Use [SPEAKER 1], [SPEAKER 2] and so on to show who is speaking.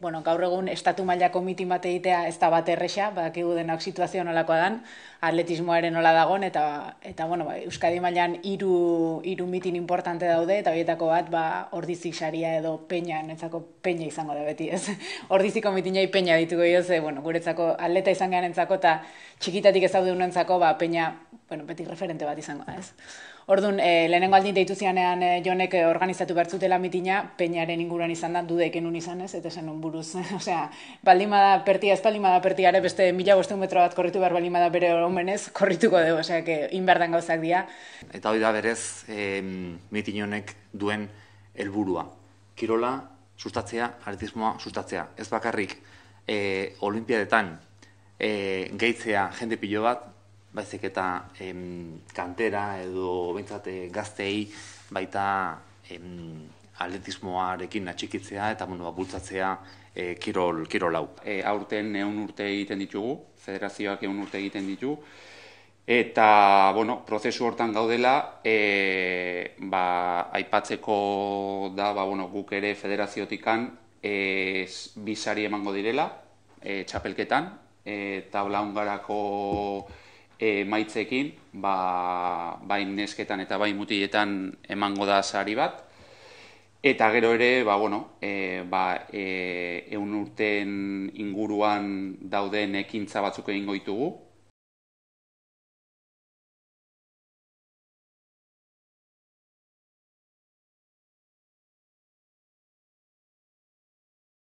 [SPEAKER 1] bueno, gaur egun estatu mailako mitin bat egitea ez
[SPEAKER 2] da bat erresa, badakigu denak situazio nolakoa dan, atletismoaren nola dagon, eta, eta bueno, ba, Euskadi mailan iru, iru mitin importante daude, eta horietako bat, ba, ordizi saria edo peina, netzako peina izango da beti ez. Ordiziko mitin jai peina dituko jo, ze, bueno, guretzako atleta izan gehan entzako, eta txikitatik ez daude ba, peina bueno, beti referente bat izango da, ez? Orduan, e, lehenengo aldin deitu zianean eh, jonek eh, organizatu bertzutela mitina, peñaren inguruan izan da, dudeken un izan ez, eta esan buruz. Osea, baldin bada pertia, ez baldin bada pertia, beste mila bostu metro bat korritu behar baldin bere omenez, korrituko dugu, osea, que inberdan gauzak dira.
[SPEAKER 3] Eta hori da berez, e, mitin honek duen helburua. Kirola sustatzea, artismoa sustatzea. Ez bakarrik, e, olimpiadetan, e, gehitzea jende pilo bat, baizik eta em, kantera edo bentsate eh, gazteei baita em, atletismoarekin atxikitzea eta bueno ba, bultzatzea e, kirol kirol e, aurten neun urte egiten ditugu, federazioak eun urte egiten ditu eta bueno, prozesu
[SPEAKER 4] hortan gaudela e, ba, aipatzeko da ba, bueno, guk ere federaziotikan e, bisari emango direla eh chapelketan eh e, maitzekin, ba, bai nesketan eta bai mutiletan emango da sari bat. Eta gero ere, ba, bueno, e, ba, e, eun urten inguruan
[SPEAKER 1] dauden ekintza batzuk egingo ditugu,